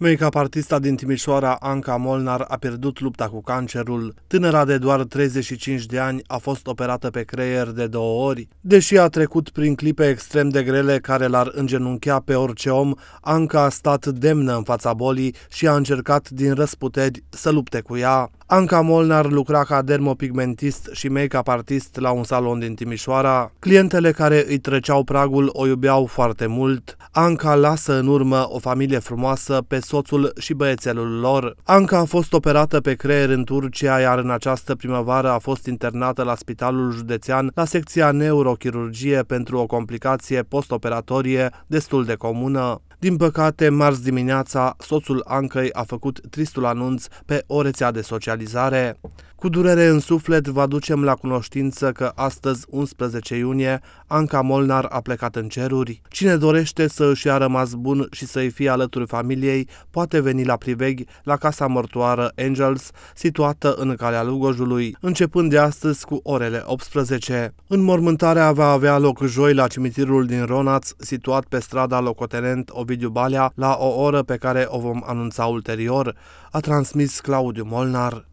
Make-up artista din Timișoara, Anca Molnar, a pierdut lupta cu cancerul. Tânăra de doar 35 de ani a fost operată pe creier de două ori. Deși a trecut prin clipe extrem de grele care l-ar îngenunchea pe orice om, Anca a stat demnă în fața bolii și a încercat din răsputeri să lupte cu ea. Anca Molnar lucra ca dermopigmentist și make-up artist la un salon din Timișoara. Clientele care îi treceau pragul o iubeau foarte mult. Anca lasă în urmă o familie frumoasă pe soțul și băiețelul lor. Anca a fost operată pe creier în Turcia, iar în această primăvară a fost internată la Spitalul Județean la secția neurochirurgie pentru o complicație postoperatorie destul de comună. Din păcate, marți dimineața, soțul Ancăi a făcut tristul anunț pe o rețea de socializare. Cu durere în suflet vă aducem la cunoștință că astăzi, 11 iunie, Anca Molnar a plecat în ceruri. Cine dorește să își ia rămas bun și să-i fie alături familiei, poate veni la Priveghi, la Casa Mortoară Angels, situată în Calea Lugojului, începând de astăzi cu orele 18. Înmormântarea va avea loc joi la cimitirul din Ronaț, situat pe strada locotenent Ovidiu Balea, la o oră pe care o vom anunța ulterior, a transmis Claudiu Molnar.